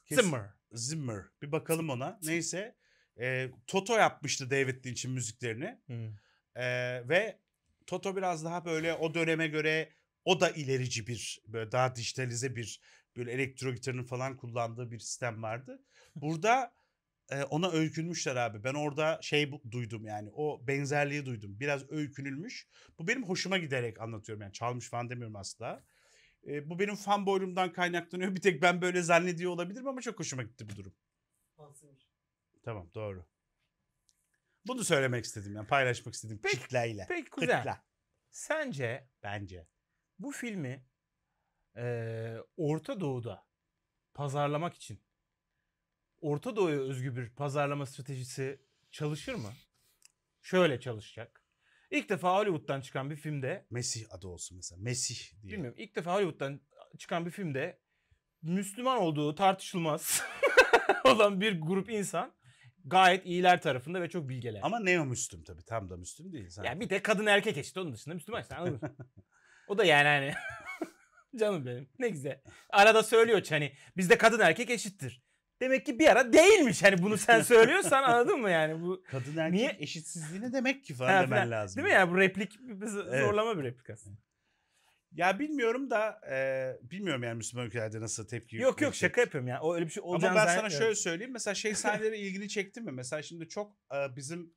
Speaker 1: Kesin. Zimmer. Zimmer. Bir bakalım ona. Neyse. E, Toto yapmıştı David Lynch'in müziklerini. E, ve Toto biraz daha böyle o döneme göre o da ilerici bir böyle daha dijitalize bir böyle elektro gitarının falan kullandığı bir sistem vardı. Burada ona öykünmüşler abi. Ben orada şey duydum yani o benzerliği duydum. Biraz öykünülmüş. Bu benim hoşuma giderek anlatıyorum yani çalmış falan demiyorum asla. E, bu benim fan boyumdan kaynaklanıyor. Bir tek ben böyle zannediyor olabilirim ama çok hoşuma gitti bu durum. Hansımır. Tamam doğru. Bunu söylemek istedim yani paylaşmak istedim pek, kitleyle. Pek güzel. Kıtla. Sence bence bu filmi e, Orta Doğu'da pazarlamak için Orta Doğu'ya özgü bir pazarlama stratejisi çalışır mı? Şöyle çalışacak. İlk defa Hollywood'dan çıkan bir filmde Mesih adı olsun mesela. Mesih diye. Bilmiyorum. İlk defa Hollywood'dan çıkan bir filmde Müslüman olduğu tartışılmaz olan bir grup insan gayet iyiler tarafında ve çok bilgeler. Ama neo Müslüm tabii. Tam da Müslüm değil. Sen. Ya bir de kadın erkek eşit onun dışında Müslüman işte anladın o da yani hani canım benim ne güzel. Arada söylüyor hani bizde kadın erkek eşittir. Demek ki bir ara değilmiş. Hani bunu sen söylüyorsan anladın mı yani? Bu Kadın erkek niye? eşitsizliğine demek ki falan demen lazım. Değil mi yani bu replik zorlama evet. bir replik aslında. Ya bilmiyorum da e, bilmiyorum yani Müslüman ülkelerde nasıl tepki Yok yok şaka yapıyorum ya. O öyle bir şey olacağını Ama ben sana şöyle söyleyeyim. Mesela şey sahneleri ilgini çekti mi? Mesela şimdi çok e, bizim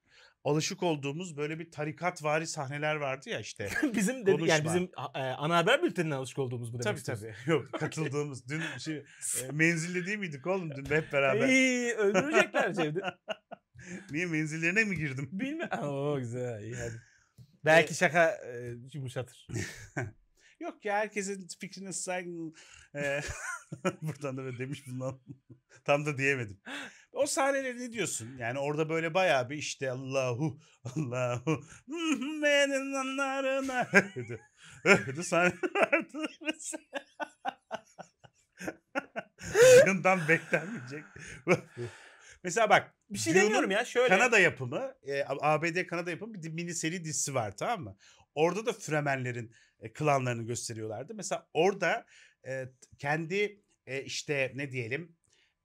Speaker 1: alışık olduğumuz böyle bir tarikat tarikatvari sahneler vardı ya işte. bizim dedi yani bizim e, ana haber bültenine alışık olduğumuz bu demek Tabii istiyorsun. tabii. Yok katıldığımız dün şey, e, menzilde değil miydik oğlum dün hep beraber. İyi öldürecekler Cevdet. Niye menzillerine mi girdim? Bilmiyorum. Oo güzel iyi hadi. Belki e, şaka e, yumuşatır. Yok ya herkesin fikrine saygı. Ee, buradan da demiş bundan. Tam da diyemedim. O sahneleri ne diyorsun? Yani orada böyle bayağı bir işte Allahu Allahu benim anlarına öyle sahne vardı mesela. beklenmeyecek. mesela bak bir şey demiyorum ya şöyle. Kanada yapımı, e, ABD Kanada yapımı bir mini seri dizisi var tamam mı? Orada da Fremenlerin e, klanlarını gösteriyorlardı. Mesela orada e, kendi e, işte ne diyelim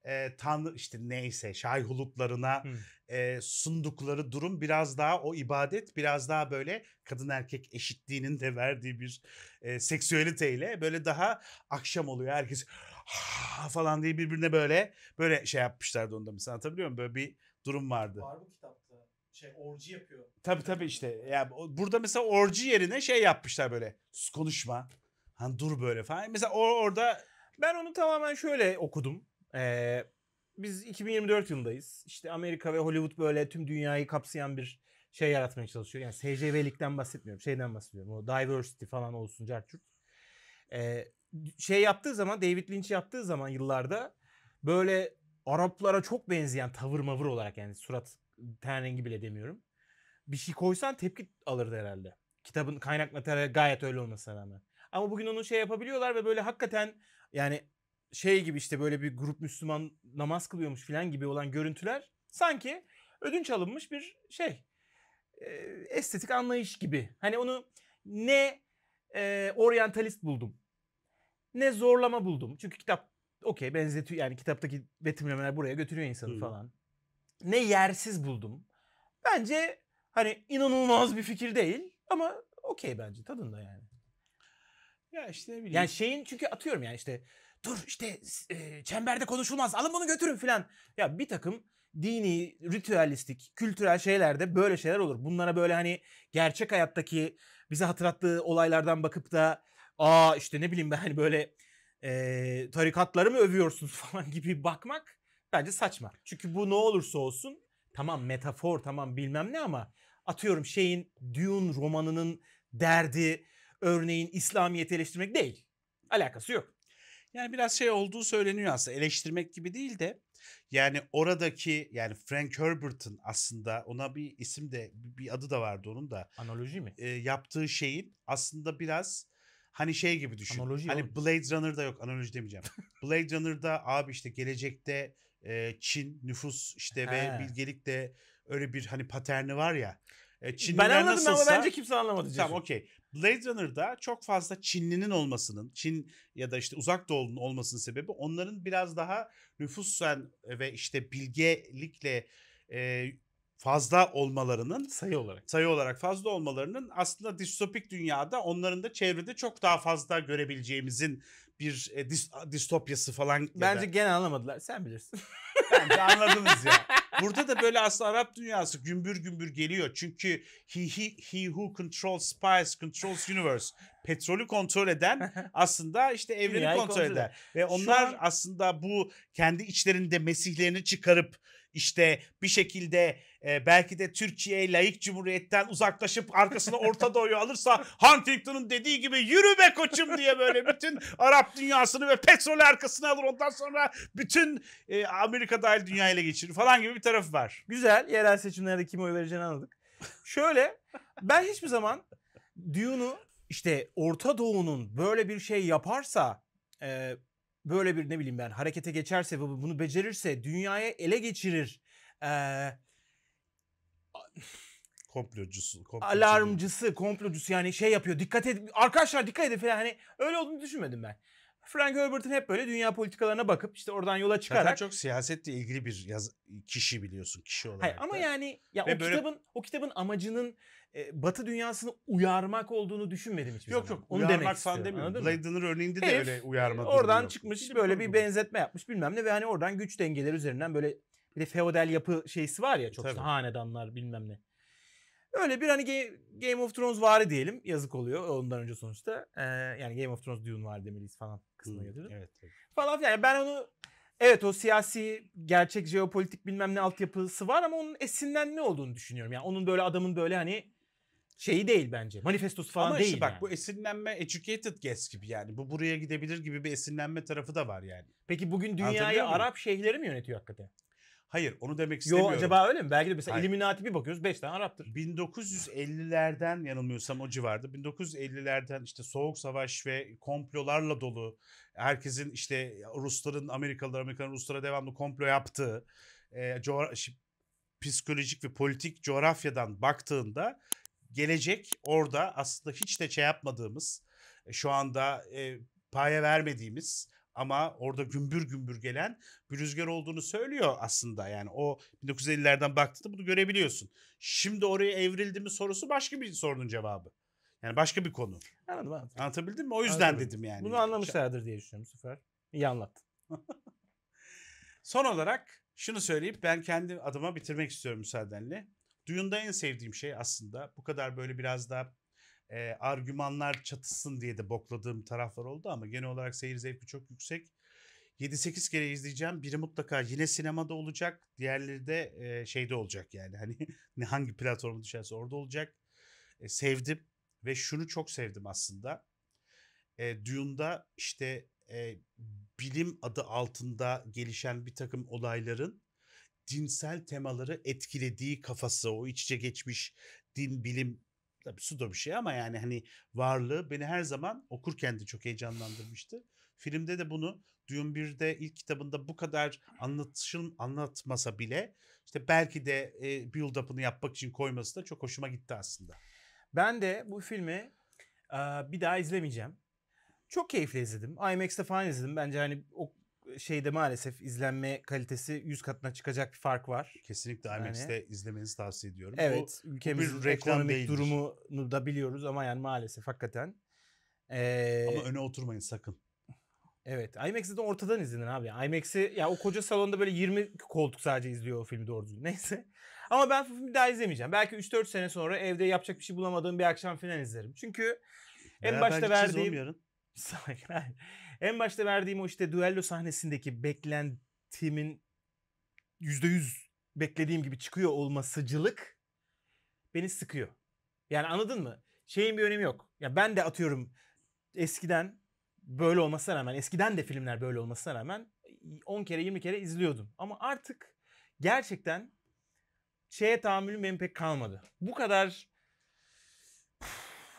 Speaker 1: e, tanrı işte neyse şayhuluklarına hmm. e, sundukları durum biraz daha o ibadet biraz daha böyle kadın erkek eşitliğinin de verdiği bir e, seksüeliteyle böyle daha akşam oluyor herkes falan diye birbirine böyle böyle şey yapmışlardı onda mesela anlatabiliyor muyum böyle bir durum vardı. Var bu kitapta şey orji yapıyor. Tabi tabi işte ya yani burada mesela orji yerine şey yapmışlar böyle sus konuşma hani dur böyle falan mesela or orada ben onu tamamen şöyle okudum ee, biz 2024 yılındayız. İşte Amerika ve Hollywood böyle tüm dünyayı kapsayan bir şey yaratmaya çalışıyor. Yani SCV'likten bahsetmiyorum. Şeyden bahsediyorum. O diversity falan olsun Cerçurt. Ee, şey yaptığı zaman David Lynch yaptığı zaman yıllarda böyle Araplara çok benzeyen tavır mavır olarak yani surat ten rengi bile demiyorum. Bir şey koysan tepki alırdı herhalde. Kitabın kaynak materyali gayet öyle olmasına rağmen. Ama bugün onu şey yapabiliyorlar ve böyle hakikaten yani şey gibi işte böyle bir grup Müslüman namaz kılıyormuş falan gibi olan görüntüler sanki ödünç alınmış bir şey. E, estetik anlayış gibi. Hani onu ne e, oryantalist buldum ne zorlama buldum. Çünkü kitap okey benzetiyor yani kitaptaki betimlemeler buraya götürüyor insanı hmm. falan. Ne yersiz buldum. Bence hani inanılmaz bir fikir değil ama okey bence tadında yani. Ya işte ne bileyim. Yani şeyin çünkü atıyorum yani işte dur işte e, çemberde konuşulmaz alın bunu götürün filan. Ya bir takım dini, ritüelistik, kültürel şeylerde böyle şeyler olur. Bunlara böyle hani gerçek hayattaki bize hatırlattığı olaylardan bakıp da aa işte ne bileyim ben hani böyle e, tarikatları mı övüyorsunuz falan gibi bakmak bence saçma. Çünkü bu ne olursa olsun tamam metafor tamam bilmem ne ama atıyorum şeyin Dune romanının derdi örneğin İslamiyet eleştirmek değil. Alakası yok. Yani biraz şey olduğu söyleniyor aslında eleştirmek gibi değil de yani oradaki yani Frank Herbert'ın aslında ona bir isim de bir adı da vardı onun da. Analoji mi? E, yaptığı şeyin aslında biraz hani şey gibi düşün. Analoji hani oğlum. Blade Runner'da yok analoji demeyeceğim. Blade Runner'da abi işte gelecekte e, Çin nüfus işte He. ve bilgelikte öyle bir hani paterni var ya. E, Çinliler ben anladım nasılsa... ama bence kimse anlamadı. Tamam okey. Blade Runner'da çok fazla Çinlinin olmasının, Çin ya da işte uzak doğunun olmasının sebebi onların biraz daha nüfusen ve işte bilgelikle e, fazla olmalarının sayı olarak sayı olarak fazla olmalarının aslında distopik dünyada onların da çevrede çok daha fazla görebileceğimizin bir e, dis, distopyası falan. Bence genel anlamadılar. Sen bilirsin. Bence anladınız ya. Burada da böyle aslında Arap dünyası gümbür gümbür geliyor. Çünkü he, he, he who controls spies controls universe. Petrolü kontrol eden aslında işte evreni kontrol, kontrol eder. Ve onlar an... aslında bu kendi içlerinde mesihlerini çıkarıp işte bir şekilde e, belki de Türkiye layık cumhuriyetten uzaklaşıp arkasına Orta Doğu'yu alırsa Huntington'un dediği gibi yürü be koçum diye böyle bütün Arap dünyasını ve petrolü arkasına alır. Ondan sonra bütün e, Amerika dahil dünyayla geçirir falan gibi bir tarafı var. Güzel. Yerel seçimlerde kime oy vereceğini anladık. Şöyle ben hiçbir zaman Dune'u işte Orta Doğu'nun böyle bir şey yaparsa e, böyle bir ne bileyim ben harekete geçerse bunu becerirse dünyaya ele geçirir e, komplocusu, komplocusu. Alarmcısı, komplocusu yani şey yapıyor. Dikkat et, Arkadaşlar dikkat edin falan. Hani öyle olduğunu düşünmedim ben. Frank Herbert'ın hep böyle dünya politikalarına bakıp işte oradan yola çıkarak. Zaten çok siyasetle ilgili bir yaz, kişi biliyorsun kişi olarak. Hayır, da. ama yani ya Ve o böyle... kitabın o kitabın amacının e, Batı dünyasını uyarmak olduğunu düşünmedim hiçbir yok, zaman. Yok yok. Onu uyarmak demek falan demiyorum. Blade Runner örneğinde de Herif, öyle uyarmadı. Oradan çıkmış yok. böyle bir benzetme yapmış bilmem ne ve hani oradan güç dengeleri üzerinden böyle bir de feodal yapı şeysi var ya çok Tabii. hanedanlar bilmem ne. Öyle bir hani Game, of Thrones vari diyelim. Yazık oluyor ondan önce sonuçta. Ee, yani Game of Thrones Dune var demeliyiz falan kısmına hmm, getirdim. Evet, evet. Falan Yani ben onu evet o siyasi gerçek jeopolitik bilmem ne altyapısı var ama onun esinden ne olduğunu düşünüyorum. Yani onun böyle adamın böyle hani şeyi değil bence. Manifestosu falan Ama değil. Işte bak yani. bu esinlenme educated guess gibi yani. Bu buraya gidebilir gibi bir esinlenme tarafı da var yani. Peki bugün dünyayı Arap şeyhleri mi yönetiyor hakikaten? Hayır onu demek istemiyorum. Yo acaba öyle mi? Belki de mesela Hayır. Illuminati bir bakıyoruz 5 tane Arap'tır. 1950'lerden yanılmıyorsam o civarda. 1950'lerden işte soğuk savaş ve komplolarla dolu herkesin işte Rusların Amerikalılar Amerikan Ruslara devamlı komplo yaptığı e, psikolojik ve politik coğrafyadan baktığında gelecek orada aslında hiç de şey yapmadığımız e, şu anda e, paya vermediğimiz ama orada gümbür gümbür gelen bir rüzgar olduğunu söylüyor aslında. Yani o 1950'lerden baktığında bunu görebiliyorsun. Şimdi oraya evrildi mi sorusu başka bir sorunun cevabı. Yani başka bir konu. Anladım, anladım. Anlatabildim mi? O yüzden anladım. dedim yani. Bunu anlamışlardır diye düşünüyorum Süper sefer. İyi anlattın. Son olarak şunu söyleyip ben kendi adıma bitirmek istiyorum müsaadenle. duyunda en sevdiğim şey aslında bu kadar böyle biraz da e, argümanlar çatışsın diye de bokladığım taraflar oldu ama genel olarak seyir zevki çok yüksek. 7-8 kere izleyeceğim. Biri mutlaka yine sinemada olacak. Diğerleri de e, şeyde olacak yani. Hani ne hangi platforma düşerse orada olacak. E, sevdim ve şunu çok sevdim aslında. E, Dune'da işte e, bilim adı altında gelişen bir takım olayların dinsel temaları etkilediği kafası o iç içe geçmiş din bilim tabii su da bir şey ama yani hani varlığı beni her zaman okurken de çok heyecanlandırmıştı. Filmde de bunu Dune 1'de ilk kitabında bu kadar anlatışın anlatmasa bile işte belki de e, build up'ını yapmak için koyması da çok hoşuma gitti aslında. Ben de bu filmi e, bir daha izlemeyeceğim. Çok keyifle izledim. IMAX'te falan izledim. Bence hani o şeyde maalesef izlenme kalitesi 100 katına çıkacak bir fark var. Kesinlikle IMAX'te yani, izlemenizi tavsiye ediyorum. Evet bu, ülkemizin bu ekonomik değildir. durumunu da biliyoruz ama yani maalesef hakikaten. Ee, ama öne oturmayın sakın. Evet IMAX'i de ortadan izlenir abi. IMAX'i ya o koca salonda böyle 20 koltuk sadece izliyor o filmi doğru düzgün. Neyse. Ama ben filmi daha izlemeyeceğim. Belki 3-4 sene sonra evde yapacak bir şey bulamadığım bir akşam falan izlerim. Çünkü
Speaker 2: en Beraber başta verdiğim... Yarın.
Speaker 1: Hayır, hayır. En başta verdiğim o işte düello sahnesindeki beklentimin %100 beklediğim gibi çıkıyor olmasıcılık beni sıkıyor. Yani anladın mı? Şeyin bir önemi yok. Ya ben de atıyorum eskiden böyle olmasına rağmen eskiden de filmler böyle olmasına rağmen 10 kere 20 kere izliyordum. Ama artık gerçekten şeye tahammülüm benim pek kalmadı. Bu kadar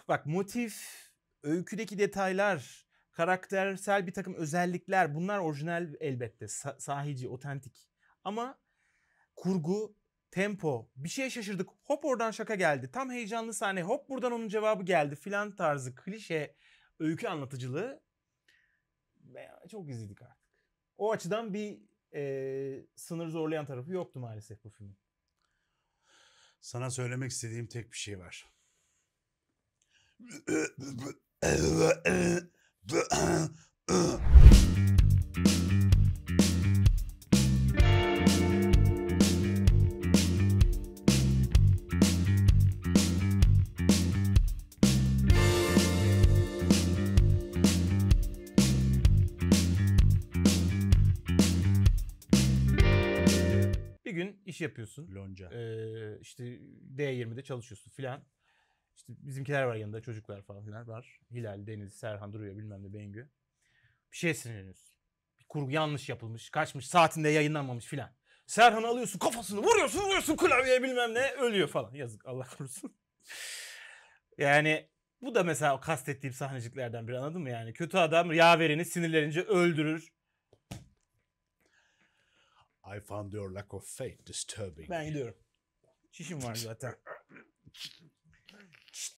Speaker 1: bak motif, öyküdeki detaylar, karaktersel bir takım özellikler bunlar orijinal elbette Sa- sahici, otentik. Ama kurgu, tempo, bir şeye şaşırdık hop oradan şaka geldi. Tam heyecanlı sahne hop buradan onun cevabı geldi filan tarzı klişe öykü anlatıcılığı çok izledik artık. O açıdan bir e, sınır zorlayan tarafı yoktu maalesef bu filmin. Sana söylemek istediğim tek bir şey var. Bir gün iş yapıyorsun. Lonca. Ee, işte D20'de çalışıyorsun filan. İşte bizimkiler var yanında çocuklar falan filan var. Hilal, Deniz, Serhan duruyor bilmem ne Bengü. Bir şey sinirleniyorsun. Bir kurgu yanlış yapılmış, kaçmış, saatinde yayınlanmamış filan. Serhan'ı alıyorsun kafasını vuruyorsun vuruyorsun klavyeye bilmem ne ölüyor falan. Yazık Allah korusun. yani bu da mesela kastettiğim sahneciklerden biri anladın mı yani? Kötü adam yaverini sinirlenince öldürür. I found your lack of faith disturbing. Ben gidiyorum. Şişim var zaten.